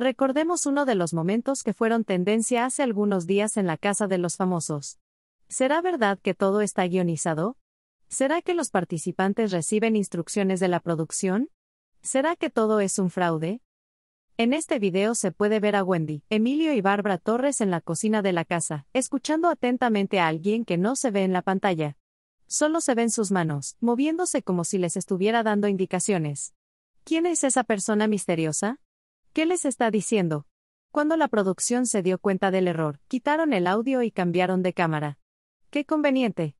Recordemos uno de los momentos que fueron tendencia hace algunos días en la casa de los famosos. ¿Será verdad que todo está guionizado? ¿Será que los participantes reciben instrucciones de la producción? ¿Será que todo es un fraude? En este video se puede ver a Wendy, Emilio y Bárbara Torres en la cocina de la casa, escuchando atentamente a alguien que no se ve en la pantalla. Solo se ven sus manos, moviéndose como si les estuviera dando indicaciones. ¿Quién es esa persona misteriosa? ¿Qué les está diciendo? Cuando la producción se dio cuenta del error, quitaron el audio y cambiaron de cámara. ¡Qué conveniente!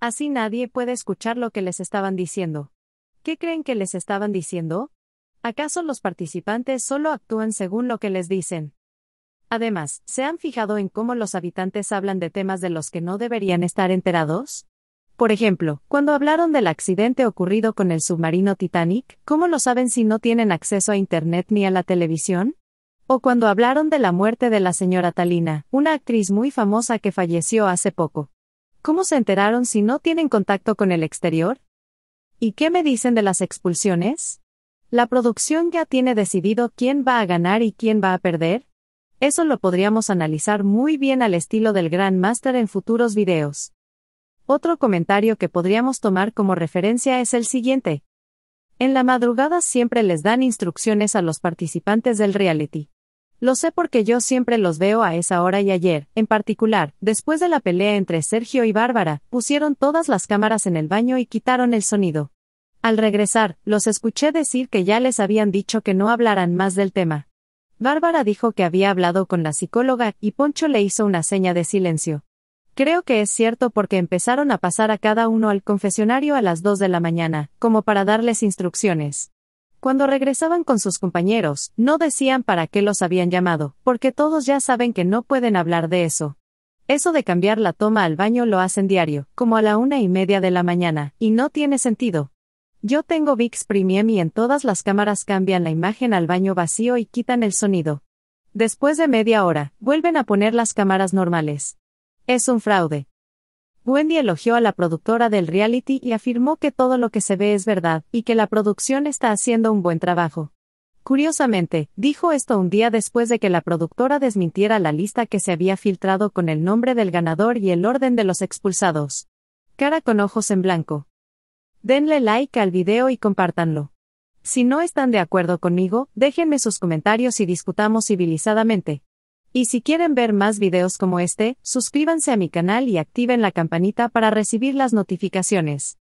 Así nadie puede escuchar lo que les estaban diciendo. ¿Qué creen que les estaban diciendo? ¿Acaso los participantes solo actúan según lo que les dicen? Además, ¿se han fijado en cómo los habitantes hablan de temas de los que no deberían estar enterados? Por ejemplo, cuando hablaron del accidente ocurrido con el submarino Titanic, ¿cómo lo saben si no tienen acceso a Internet ni a la televisión? O cuando hablaron de la muerte de la señora Talina, una actriz muy famosa que falleció hace poco. ¿Cómo se enteraron si no tienen contacto con el exterior? ¿Y qué me dicen de las expulsiones? ¿La producción ya tiene decidido quién va a ganar y quién va a perder? Eso lo podríamos analizar muy bien al estilo del Grand Master en futuros videos. Otro comentario que podríamos tomar como referencia es el siguiente. En la madrugada siempre les dan instrucciones a los participantes del reality. Lo sé porque yo siempre los veo a esa hora y ayer, en particular, después de la pelea entre Sergio y Bárbara, pusieron todas las cámaras en el baño y quitaron el sonido. Al regresar, los escuché decir que ya les habían dicho que no hablaran más del tema. Bárbara dijo que había hablado con la psicóloga y Poncho le hizo una seña de silencio. Creo que es cierto porque empezaron a pasar a cada uno al confesionario a las 2 de la mañana, como para darles instrucciones. Cuando regresaban con sus compañeros, no decían para qué los habían llamado, porque todos ya saben que no pueden hablar de eso. Eso de cambiar la toma al baño lo hacen diario, como a la una y media de la mañana, y no tiene sentido. Yo tengo VIX Premium y en todas las cámaras cambian la imagen al baño vacío y quitan el sonido. Después de media hora, vuelven a poner las cámaras normales. Es un fraude. Wendy elogió a la productora del reality y afirmó que todo lo que se ve es verdad y que la producción está haciendo un buen trabajo. Curiosamente, dijo esto un día después de que la productora desmintiera la lista que se había filtrado con el nombre del ganador y el orden de los expulsados. Cara con ojos en blanco. Denle like al video y compártanlo. Si no están de acuerdo conmigo, déjenme sus comentarios y discutamos civilizadamente. Y si quieren ver más videos como este, suscríbanse a mi canal y activen la campanita para recibir las notificaciones.